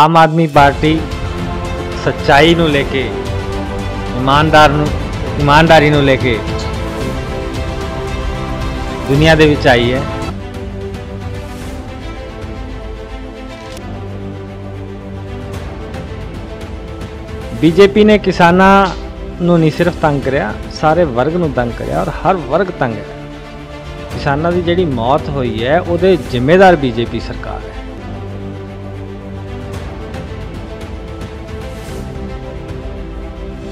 ਆਮ ਆਦਮੀ party ਸੱਚਾਈ ਨੂੰ ਲੈ ਕੇ ਇਮਾਨਦਾਰ ਨੂੰ ਇਮਾਨਦਾਰੀ ਨੂੰ ਲੈ ਕੇ ਦੁਨੀਆ ਦੇ ਵਿੱਚ ਆਈ ਹੈ ਬੀਜੇਪੀ ਨੇ ਕਿਸਾਨਾਂ ਨੂੰ ਨਹੀਂ ਸਿਰਫ ਤੰਗ ਕਰਿਆ ਸਾਰੇ ਵਰਗ ਨੂੰ ਤੰਗ ਕਰਿਆ ਔਰ ਹਰ ਵਰਗ ਤੰਗ ਹੈ ਕਿਸਾਨਾਂ ਦੀ ਜਿਹੜੀ ਮੌਤ ਹੋਈ ਹੈ ਉਹਦੇ ਜ਼ਿੰਮੇਦਾਰ ਬੀਜੇਪੀ ਸਰਕਾਰ ਹੈ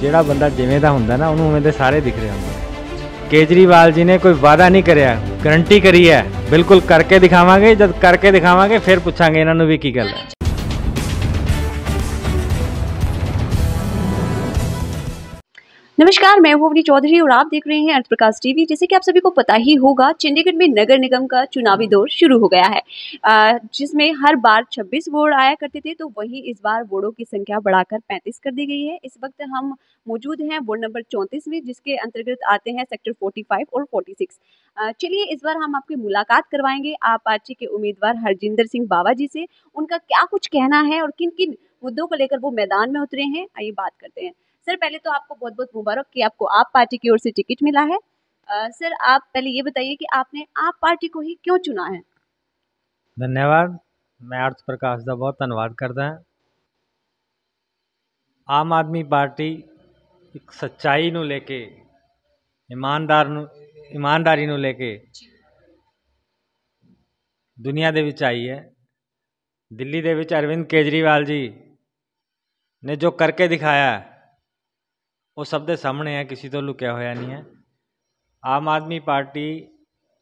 ਜਿਹੜਾ ਬੰਦਾ ਜਿਵੇਂ ਦਾ ਹੁੰਦਾ ਨਾ ਉਹਨੂੰ ਉਵੇਂ ਦੇ ਸਾਰੇ ਦਿਖ ਰਹੇ ਹੁੰਦੇ ਕੇਜਰੀਵਾਲ ਜੀ ਨੇ ਕੋਈ ਵਾਦਾ ਨਹੀਂ ਕਰਿਆ ਗਰੰਟੀ ਕਰੀ ਹੈ ਬਿਲਕੁਲ ਕਰਕੇ ਦਿਖਾਵਾਂਗੇ ਜਦ ਕਰਕੇ ਦਿਖਾਵਾਂਗੇ ਫਿਰ ਪੁੱਛਾਂਗੇ ਇਹਨਾਂ ਨੂੰ ਵੀ ਕੀ ਗੱਲ ਹੈ नमस्कार मैं भुवनी चौधरी और आप देख रहे हैं अर्थ प्रकाश टीवी जैसे कि आप सभी को पता ही होगा चंडीगढ़ में नगर निगम का चुनावी दौर शुरू हो गया है जिसमें हर बार 26 वोर्ड आया करते थे तो वही इस बार वोटों की संख्या बढ़ाकर 35 कर दी गई है इस वक्त हम मौजूद हैं वोट नंबर चौंतीस में जिसके अंतर्गत आते हैं सेक्टर फोर्टी और फोर्टी चलिए इस बार हम आपकी मुलाकात करवाएंगे आप पार्टी के उम्मीदवार हरजिंदर सिंह बाबा जी से उनका क्या कुछ कहना है और किन किन मुद्दों को लेकर वो मैदान में उतरे हैं आइए बात करते हैं सर पहले तो आपको बहुत बहुत मुबारक कि आपको आप पार्टी की ओर से टिकट मिला है आ, सर आप पहले ये बताइए कि आपने आप पार्टी को ही क्यों चुना है धन्यवाद मैं अर्थ प्रकाश का बहुत धन्यवाद करता ਹਾਂ आम आदमी पार्टी एक सच्चाई ਨੂੰ लेके ईमानदार ਇਮਾਨਦਾਰ ਨੂੰ ਇਮਾਨਦਾਰੀ ਨੂੰ ਲੈ ਕੇ ਦੁਨੀਆ ਦੇ ਵਿੱਚ ਆਈ ਹੈ ਦਿੱਲੀ ਦੇ ਵਿੱਚ ਅਰਵਿੰਦ ਕੇਜਰੀਵਾਲ ਜੀ ਉਹ ਸਭ ਦੇ ਸਾਹਮਣੇ ਹੈ ਕਿਸੇ ਤੋਂ ਲੁਕਿਆ ਹੋਇਆ ਨਹੀਂ ਹੈ ਆਮ ਆਦਮੀ ਪਾਰਟੀ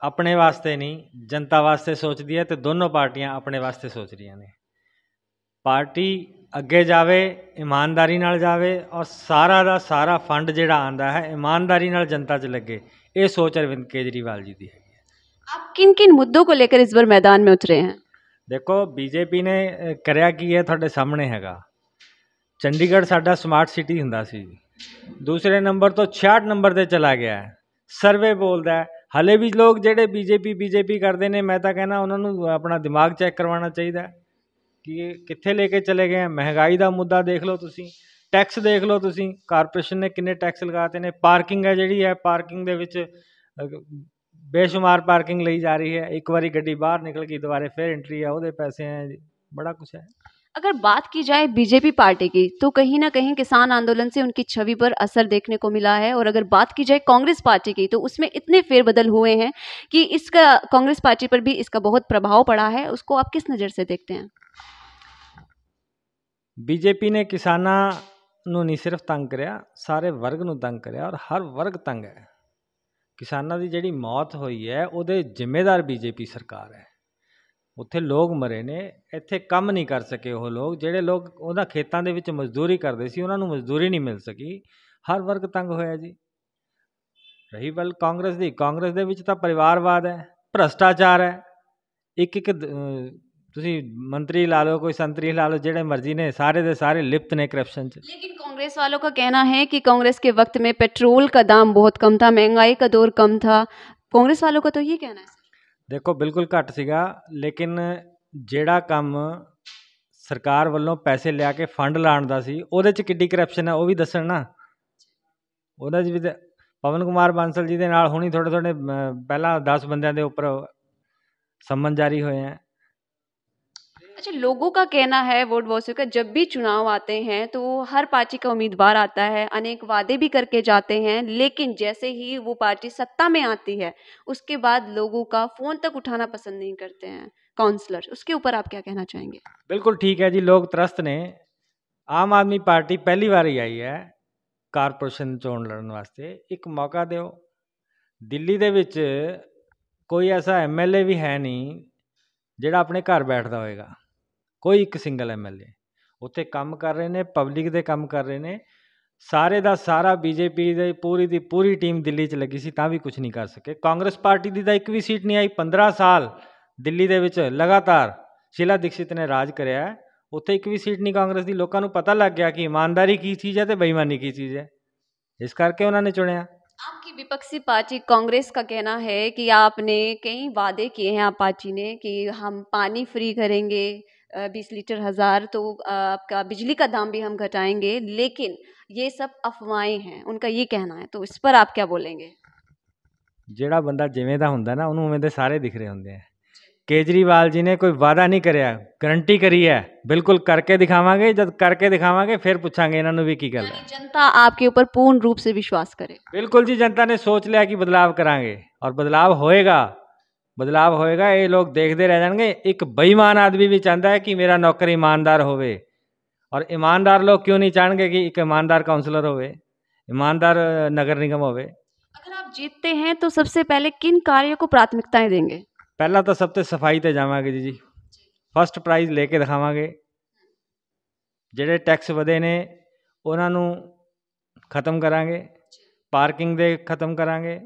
ਆਪਣੇ ਵਾਸਤੇ ਨਹੀਂ ਜਨਤਾ ਵਾਸਤੇ ਸੋਚਦੀ ਹੈ ਤੇ ਦੋਨੋਂ ਪਾਰਟੀਆਂ ਆਪਣੇ ਵਾਸਤੇ ਸੋਚ ਰਹੀਆਂ ਨੇ ਪਾਰਟੀ ਅੱਗੇ ਜਾਵੇ ਇਮਾਨਦਾਰੀ ਨਾਲ ਜਾਵੇ ਔਰ ਸਾਰਾ ਦਾ ਸਾਰਾ ਫੰਡ ਜਿਹੜਾ ਆਂਦਾ ਹੈ ਇਮਾਨਦਾਰੀ ਨਾਲ ਜਨਤਾ 'ਚ ਲੱਗੇ ਇਹ ਸੋਚ ਅਰਵਿੰਦ ਕੇਜਰੀਵਾਲ ਜੀ ਦੀ ਹੈ ਆਪ ਕਿਨ ਕਿਨ ਮੁੱਦੋ ਕੋ ਲੈ ਕੇ ਇਸ ਵਾਰ ਮੈਦਾਨ ਮੇ ਉਤਰੇ ਹਨ ਦੇਖੋ ਬੀਜੇਪੀ ਨੇ ਕਰਿਆ ਕੀ ਹੈ ਤੁਹਾਡੇ ਸਾਹਮਣੇ ਹੈਗਾ ਚੰਡੀਗੜ੍ਹ ਸਾਡਾ ਸਮਾਰਟ ਸਿਟੀ ਹੁੰਦਾ ਸੀ ਦੂਸਰੇ ਨੰਬਰ ਤੋਂ 66 ਨੰਬਰ ਤੇ ਚਲਾ ਗਿਆ ਹੈ ਸਰਵੇ ਬੋਲਦਾ ਹੈ ਹਲੇ ਵੀ ਲੋਕ ਜਿਹੜੇ ਬੀਜੇਪੀ ਬੀਜੇਪੀ ਕਰਦੇ ਨੇ ਮੈਂ ਤਾਂ ਕਹਿੰਦਾ ਉਹਨਾਂ ਨੂੰ ਆਪਣਾ ਦਿਮਾਗ ਚੈੱਕ ਕਰਵਾਉਣਾ ਚਾਹੀਦਾ ਕਿ ਕਿੱਥੇ ਲੈ ਕੇ ਚਲੇ ਗਏ ਮਹਿੰਗਾਈ ਦਾ ਮੁੱਦਾ ਦੇਖ ਲਓ ਤੁਸੀਂ ਟੈਕਸ ਦੇਖ ਲਓ ਤੁਸੀਂ ਕਾਰਪੋਰੇਸ਼ਨ ਨੇ ਕਿੰਨੇ ਟੈਕਸ ਲਗਾਤੇ ਨੇ ਪਾਰਕਿੰਗ ਹੈ ਜਿਹੜੀ ਹੈ ਪਾਰਕਿੰਗ ਦੇ ਵਿੱਚ ਬੇਸ਼ੁਮਾਰ ਪਾਰਕਿੰਗ ਲਈ ਜਾ ਰਹੀ ਹੈ ਇੱਕ ਵਾਰੀ ਗੱਡੀ ਬਾਹਰ ਨਿਕਲ ਗਈ ਦੁਬਾਰੇ ਫੇਰ ਐਂਟਰੀ ਆ ਉਹਦੇ ਪੈਸੇ ਆ ਬੜਾ ਕੁਝ ਹੈ अगर बात की जाए बीजेपी पार्टी की तो कहीं ना कहीं किसान आंदोलन से उनकी छवि पर असर देखने को मिला है और अगर बात की जाए कांग्रेस पार्टी की तो उसमें इतने फेरबदल हुए हैं कि इसका कांग्रेस पार्टी पर भी इसका बहुत प्रभाव पड़ा है उसको आप किस नज़र से देखते हैं बीजेपी ने किसाना ਨੂੰ सिर्फ तंग कर सारे वर्ग ਵਰਗ ਨੂੰ ਤੰਗ ਕਰਿਆ ਔਰ ਹਰ ਵਰਗ ਤੰਗ ਹੈ ਕਿਸਾਨਾਂ ਦੀ ਜਿਹੜੀ ਮੌਤ ਹੋਈ ਹੈ ਉਹਦੇ ਜ਼ਿੰਮੇਦਾਰ ਬੀਜੇਪੀ ਸਰਕਾਰ ਉੱਥੇ ਲੋਕ ਮਰੇ ਨੇ ਇੱਥੇ ਕੰਮ ਨਹੀਂ ਕਰ ਸਕੇ ਉਹ ਲੋਕ ਜਿਹੜੇ ਲੋਕ ਉਹਦਾ ਖੇਤਾਂ ਦੇ ਵਿੱਚ ਮਜ਼ਦੂਰੀ ਕਰਦੇ ਸੀ ਉਹਨਾਂ ਨੂੰ ਮਜ਼ਦੂਰੀ ਨਹੀਂ ਮਿਲ ਸਕੀ ਹਰ ਵਰਗ ਤੰਗ ਹੋਇਆ ਜੀ ਰਹੀ ਵੱਲ ਕਾਂਗਰਸ ਦੀ ਕਾਂਗਰਸ ਦੇ ਵਿੱਚ ਤਾਂ ਪਰਿਵਾਰਵਾਦ ਹੈ ਭ੍ਰਸ਼ਟਾਚਾਰ ਹੈ ਇੱਕ ਇੱਕ ਤੁਸੀਂ ਮੰਤਰੀ ਲਾ ਲਓ ਕੋਈ ਸੰਤਰੀ ਲਾ ਲਓ ਜਿਹੜੇ ਮਰਜ਼ੀ ਨੇ ਸਾਰੇ ਦੇ ਸਾਰੇ ਲਿਪਤ ਨੇ ਕ੍ਰਿਪਸ਼ਨ ਚ ਲੇਕਿਨ ਕਾਂਗਰਸ ਵਾਲੋ ਕਾ ਕਹਿਣਾ ਹੈ ਕਿ ਕਾਂਗਰਸ ਕੇ ਵਕਤ ਮੇ ਪੈਟਰੋਲ ਕਾ ਦਾਮ ਬਹੁਤ ਕਮ ਥਾ ਮਹਿੰਗਾਈ ਕਾ ਦੌਰ ਕਮ ਥਾ ਕਾਂਗਰਸ ਵਾਲੋ ਕਾ ਤੋ ਇਹ ਕਹਿਣਾ ਹੈ ਦੇਖੋ ਬਿਲਕੁਲ ਘੱਟ ਸੀਗਾ ਲੇਕਿਨ ਜਿਹੜਾ ਕੰਮ ਸਰਕਾਰ ਵੱਲੋਂ ਪੈਸੇ ਲਿਆ ਕੇ ਫੰਡ ਲਾਣ ਦਾ ਸੀ ਉਹਦੇ 'ਚ ਕਿੱਡੀ ਕਰਪਸ਼ਨ ਹੈ ਉਹ ਵੀ ਦੱਸਣ ਨਾ ਉਹਦਾ ਜੀ ਪਵਨ ਕੁਮਾਰ ਬਾਂਸਲ ਜੀ ਦੇ ਨਾਲ ਹੁਣੀ ਥੋੜੇ ਥੋੜੇ ਪਹਿਲਾਂ 10 ਬੰਦਿਆਂ ਦੇ ਉੱਪਰ ਸੰਮਨ ਜਾਰੀ ਹੋਏ ਆ अच्छा लोगों का कहना है वोट बॉसियों का जब भी चुनाव आते हैं तो हर पार्टी का उम्मीदवार आता है अनेक वादे भी करके जाते हैं लेकिन जैसे ही वो पार्टी सत्ता में आती है उसके बाद लोगों का फोन तक उठाना पसंद नहीं करते हैं काउंसलर उसके ऊपर आप क्या कहना चाहेंगे बिल्कुल ठीक है जी लोग त्रस्त ने आम आदमी पार्टी पहली बार ही आई है कारपोरेशन चोन लड़न वास्ते एक मौका दो दिल्ली ਦੇ ऐसा एम एल ए भी है नहीं ਜਿਹੜਾ अपने घर बैठता होएगा ਕੋਈ ਇੱਕ ਸਿੰਗਲ ਐਮਐਲਏ ਉੱਥੇ ਕੰਮ ਕਰ ਰਹੇ ਨੇ ਪਬਲਿਕ ਦੇ ਕੰਮ ਕਰ ਰਹੇ ਨੇ ਸਾਰੇ ਦਾ ਸਾਰਾ ਬੀਜੇਪੀ ਦੇ ਪੂਰੀ ਦੀ ਪੂਰੀ ਟੀਮ ਦਿੱਲੀ 'ਚ ਲੱਗੀ ਸੀ ਤਾਂ ਵੀ ਕੁਝ ਨਹੀਂ ਕਰ ਸਕੇ ਕਾਂਗਰਸ ਪਾਰਟੀ ਦੀ ਤਾਂ ਇੱਕ ਵੀ ਸੀਟ ਨਹੀਂ ਆਈ 15 ਸਾਲ ਦਿੱਲੀ ਦੇ ਵਿੱਚ ਲਗਾਤਾਰ ਸ਼ੀਲਾ ਦੀਕਸ਼ਿਤ ਨੇ ਰਾਜ ਕਰਿਆ ਉੱਥੇ ਇੱਕ ਵੀ ਸੀਟ ਨਹੀਂ ਕਾਂਗਰਸ ਦੀ ਲੋਕਾਂ ਨੂੰ ਪਤਾ ਲੱਗ ਗਿਆ ਕਿ ਇਮਾਨਦਾਰੀ ਕੀ ਚੀਜ਼ ਹੈ ਤੇ ਬੇਈਮਾਨੀ ਕੀ ਚੀਜ਼ ਹੈ ਇਸ ਕਰਕੇ ਉਹਨਾਂ ਨੇ ਚੁਣਿਆ आपकी ਵਿਪਕਸੀ ਪਾਰਟੀ ਕਾਂਗਰਸ ਦਾ ਕਹਿਣਾ ਹੈ ਕਿ ਆਪਨੇ ਕਈ ਵਾਅਦੇ किए ਹਨ ਆਪਾਚੀ ਨੇ ਕਿ ਹਮ ਪਾਣੀ पानी ਕਰਾਂਗੇ बीस लीटर हज़ार तो आपका बिजली का दाम भी हम घटाएंगे लेकिन ये सब अफवाहें हैं उनका ये कहना है तो इस पर आप क्या बोलेंगे जड़ा बंदा जिमें होंगे ना उन्होंने उम्मीद सारे दिख रहे होंगे केजरीवाल जी ने कोई वादा नहीं कर गरंटी करी है बिल्कुल करके दिखावे जब करके दिखावे फिर पूछा इन्होंने भी की गल जनता आपके ऊपर पूर्ण रूप से विश्वास करे बिल्कुल जी जनता ने सोच लिया कि बदलाव करा और बदलाव होएगा ਬਦਲਾਅ ਹੋਏਗਾ ਇਹ ਲੋਕ ਦੇਖਦੇ ਰਹਿ ਜਾਣਗੇ ਇੱਕ ਬੇਈਮਾਨ ਆਦਮੀ ਵੀ ਚਾਹੁੰਦਾ ਹੈ ਕਿ ਮੇਰਾ ਨੌਕਰ ਇਮਾਨਦਾਰ ਹੋਵੇ ਔਰ ਇਮਾਨਦਾਰ ਲੋਕ ਕਿਉਂ ਨਹੀਂ ਚਾਹਣਗੇ ਕਿ ਇੱਕ ਇਮਾਨਦਾਰ ਕਾਉਂਸਲਰ ਹੋਵੇ ਨਗਰ ਨਿਗਮ ਹੋਵੇ ਅਗਰ ਆਪ आप ਹੈ ਤਾਂ ਸਭ ਤੋਂ ਪਹਿਲੇ ਕਿਨ कार्यों ਨੂੰ ਪ੍ਰਾਥਮਿਕਤਾ ਦੇਣਗੇ ਪਹਿਲਾਂ ਤਾਂ ਸਭ ਤੋਂ ਸਫਾਈ ਤੇ ਜਾਵਾਂਗੇ ਜੀ ਜੀ ਫਸਟ ਪ੍ਰਾਈਜ਼ ਲੈ ਕੇ ਦਿਖਾਵਾਂਗੇ ਜਿਹੜੇ ਟੈਕਸ ਵਧੇ ਨੇ ਉਹਨਾਂ ਨੂੰ ਖਤਮ ਕਰਾਂਗੇ ਪਾਰਕਿੰਗ ਦੇ ਖਤਮ ਕਰਾਂਗੇ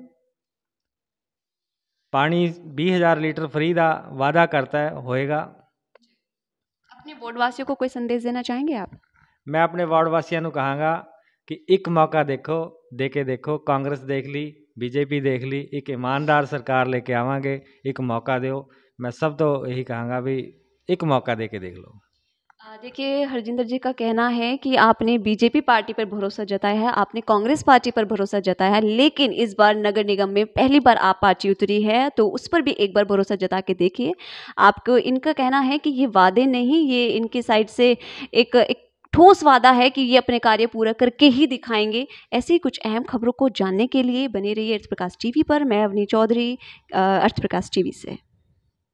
ਪਾਣੀ 20000 ਲੀਟਰ ਫ੍ਰੀ ਦਾ ਵਾਅਦਾ करता है ਹੋਏਗਾ अपने वार्ड वासियों को कोई संदेश देना चाहेंगे आप मैं अपने वार्ड वासियों ਨੂੰ ਕਹਾਂਗਾ ਕਿ ਇੱਕ ਮੌਕਾ ਦੇਖੋ ਦੇ ਕੇ ਦੇਖੋ ਕਾਂਗਰਸ ਦੇਖ ਲਈ ਬੀਜੇਪੀ ਦੇਖ ਲਈ ਇੱਕ ਇਮਾਨਦਾਰ ਸਰਕਾਰ ਲੈ ਕੇ ਆਵਾਂਗੇ ਇੱਕ ਮੌਕਾ ਦਿਓ ਮੈਂ ਸਭ ਤੋਂ ਇਹੀ ਕਹਾਂਗਾ ਵੀ ਇੱਕ ਮੌਕਾ ਦੇ ਕੇ ਦੇਖ ਲਓ देखिए हरजिंदर जी का कहना है कि आपने बीजेपी पार्टी पर भरोसा जताया है आपने कांग्रेस पार्टी पर भरोसा जताया है लेकिन इस बार नगर निगम में पहली बार आप पार्टी उतरी है तो उस पर भी एक बार भरोसा जता के देखिए आपको इनका कहना है कि ये वादे नहीं ये इनकी साइड से एक, एक ठोस वादा है कि ये अपने कार्य पूरा करके ही दिखाएंगे ऐसी कुछ अहम खबरों को जानने के लिए बने रहिए अर्थप्रकाश प्रकाश टीवी पर मैं अवनी चौधरी अर्थप्रकाश टी टीवी से